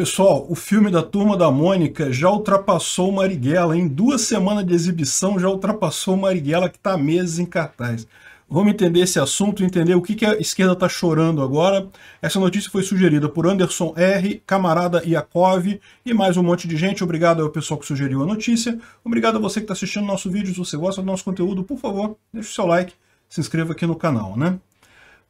Pessoal, o filme da Turma da Mônica já ultrapassou Marighella. Em duas semanas de exibição, já ultrapassou Marighella, que está meses em cartaz. Vamos entender esse assunto, entender o que, que a esquerda está chorando agora. Essa notícia foi sugerida por Anderson R., camarada Iakov e mais um monte de gente. Obrigado ao pessoal que sugeriu a notícia. Obrigado a você que está assistindo nosso vídeo. Se você gosta do nosso conteúdo, por favor, deixe o seu like, se inscreva aqui no canal, né?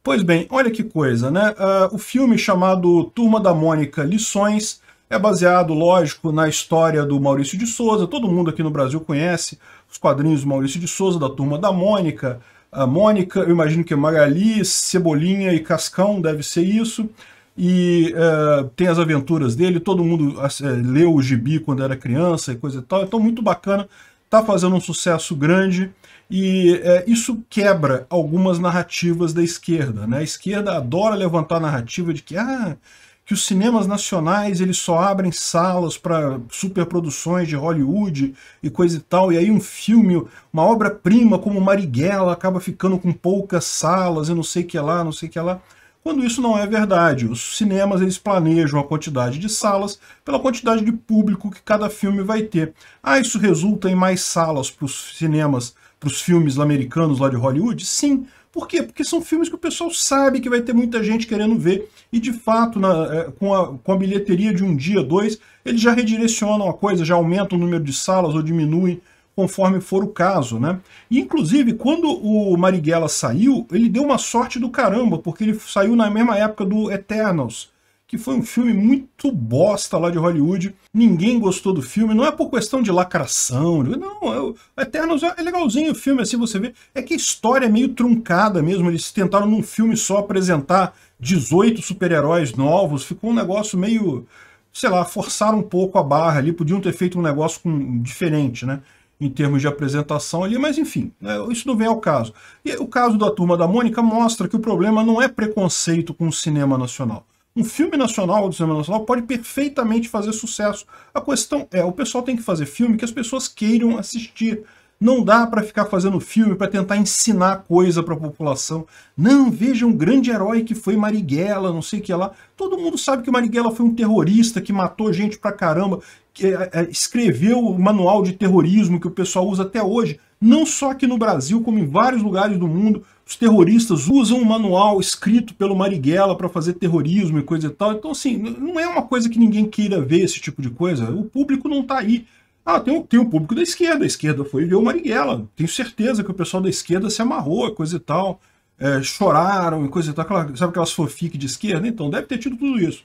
Pois bem, olha que coisa, né? Uh, o filme chamado Turma da Mônica Lições é baseado, lógico, na história do Maurício de Souza. Todo mundo aqui no Brasil conhece os quadrinhos do Maurício de Souza, da Turma da Mônica. A Mônica, eu imagino que Magali, Cebolinha e Cascão deve ser isso. E uh, tem as aventuras dele, todo mundo uh, leu o gibi quando era criança e coisa e tal. Então, muito bacana está fazendo um sucesso grande e é, isso quebra algumas narrativas da esquerda. Né? A esquerda adora levantar a narrativa de que, ah, que os cinemas nacionais eles só abrem salas para superproduções de Hollywood e coisa e tal, e aí um filme, uma obra-prima como Marighella acaba ficando com poucas salas e não sei o que lá, não sei o que lá quando isso não é verdade. Os cinemas eles planejam a quantidade de salas pela quantidade de público que cada filme vai ter. Ah, isso resulta em mais salas para os cinemas, para os filmes americanos lá de Hollywood? Sim. Por quê? Porque são filmes que o pessoal sabe que vai ter muita gente querendo ver. E, de fato, na, é, com, a, com a bilheteria de um dia, dois, eles já redirecionam a coisa, já aumentam o número de salas ou diminuem conforme for o caso, né? E, inclusive, quando o Marighella saiu, ele deu uma sorte do caramba, porque ele saiu na mesma época do Eternals, que foi um filme muito bosta lá de Hollywood. Ninguém gostou do filme, não é por questão de lacração. Não, é, Eternals é legalzinho o filme, assim você vê. É que a história é meio truncada mesmo. Eles tentaram num filme só apresentar 18 super-heróis novos. Ficou um negócio meio, sei lá, forçaram um pouco a barra ali. Podiam ter feito um negócio com, diferente, né? em termos de apresentação ali, mas enfim, né, isso não vem ao caso. E o caso da Turma da Mônica mostra que o problema não é preconceito com o cinema nacional. Um filme nacional do cinema nacional pode perfeitamente fazer sucesso. A questão é, o pessoal tem que fazer filme que as pessoas queiram assistir. Não dá para ficar fazendo filme para tentar ensinar coisa para a população. Não, veja um grande herói que foi Marighella, não sei o que lá. Todo mundo sabe que Marighella foi um terrorista que matou gente pra caramba. É, é, escreveu o manual de terrorismo que o pessoal usa até hoje, não só aqui no Brasil, como em vários lugares do mundo, os terroristas usam um manual escrito pelo Marighella para fazer terrorismo e coisa e tal. Então, assim, não é uma coisa que ninguém queira ver esse tipo de coisa. O público não está aí. Ah, tem o, tem o público da esquerda. A esquerda foi ver o Marighella. Tenho certeza que o pessoal da esquerda se amarrou, coisa e tal. É, choraram e coisa e tal. Aquela, sabe aquelas fofiques de esquerda? Então, deve ter tido tudo isso.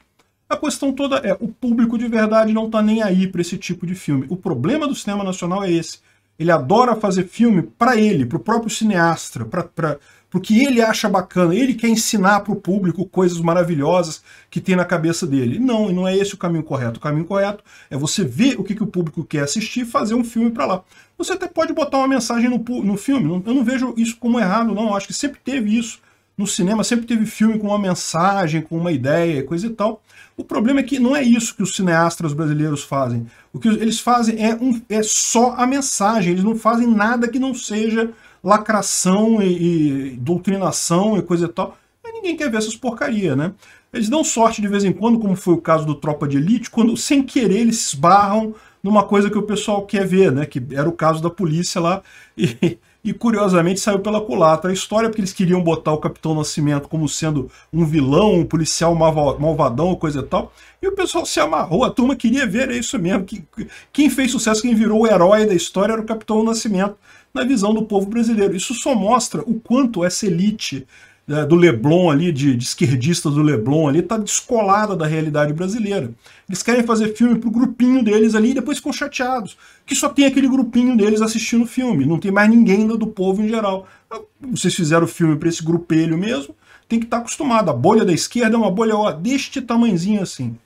A questão toda é, o público de verdade não está nem aí para esse tipo de filme. O problema do cinema nacional é esse. Ele adora fazer filme para ele, para o próprio cineasta, para o que ele acha bacana. Ele quer ensinar para o público coisas maravilhosas que tem na cabeça dele. Não, e não é esse o caminho correto. O caminho correto é você ver o que, que o público quer assistir e fazer um filme para lá. Você até pode botar uma mensagem no, no filme. Eu não vejo isso como errado, não. Eu acho que sempre teve isso no cinema sempre teve filme com uma mensagem, com uma ideia, coisa e tal. O problema é que não é isso que os cineastas brasileiros fazem. O que eles fazem é, um, é só a mensagem, eles não fazem nada que não seja lacração e, e doutrinação e coisa e tal. E ninguém quer ver essas porcaria, né? Eles dão sorte de vez em quando, como foi o caso do Tropa de Elite, quando sem querer eles se esbarram numa coisa que o pessoal quer ver, né? Que era o caso da polícia lá. E e curiosamente saiu pela culatra a história, porque eles queriam botar o Capitão Nascimento como sendo um vilão, um policial malvadão, coisa e tal. E o pessoal se amarrou, a turma queria ver, é isso mesmo. Que, quem fez sucesso, quem virou o herói da história era o Capitão Nascimento, na visão do povo brasileiro. Isso só mostra o quanto essa elite né, do Leblon ali, de, de esquerdistas do Leblon ali, está descolada da realidade brasileira. Eles querem fazer filme pro grupinho deles ali e depois ficam chateados. Que só tem aquele grupinho deles assistindo o filme, não tem mais ninguém do povo em geral. Então, vocês fizeram o filme para esse grupelho mesmo, tem que estar tá acostumado. A bolha da esquerda é uma bolha ó, deste tamanzinho assim.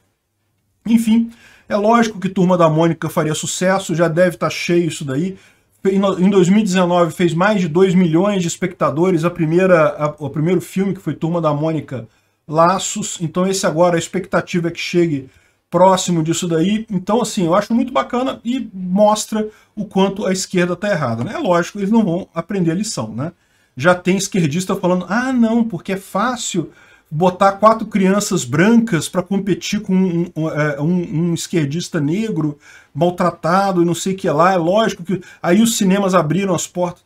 Enfim, é lógico que Turma da Mônica faria sucesso, já deve estar tá cheio isso daí em 2019 fez mais de 2 milhões de espectadores, a primeira, a, o primeiro filme que foi Turma da Mônica, Laços. Então esse agora, a expectativa é que chegue próximo disso daí. Então assim, eu acho muito bacana e mostra o quanto a esquerda está errada. Né? É lógico, eles não vão aprender a lição. Né? Já tem esquerdista falando, ah não, porque é fácil botar quatro crianças brancas para competir com um, é, um, um, esquerdista negro maltratado e não sei o que lá. É lógico que aí os cinemas abriram as portas.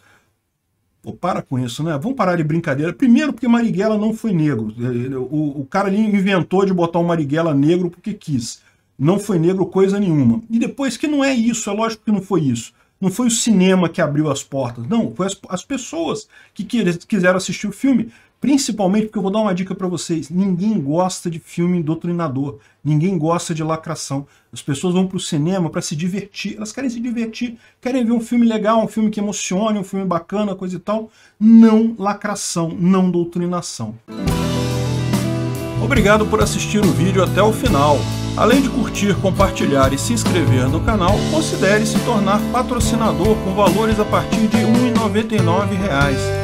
Pô, para com isso, né? Vamos parar de brincadeira. Primeiro porque Marighella não foi negro. O, o cara ali inventou de botar um Marighella negro porque quis. Não foi negro coisa nenhuma. E depois que não é isso, é lógico que não foi isso. Não foi o cinema que abriu as portas, não, foi as, as pessoas que, que quiseram assistir o filme. Principalmente porque eu vou dar uma dica para vocês. Ninguém gosta de filme doutrinador. Ninguém gosta de lacração. As pessoas vão para o cinema para se divertir. Elas querem se divertir, querem ver um filme legal, um filme que emocione, um filme bacana, coisa e tal. Não lacração, não doutrinação. Obrigado por assistir o vídeo até o final. Além de curtir, compartilhar e se inscrever no canal, considere se tornar patrocinador com valores a partir de R$ 1,99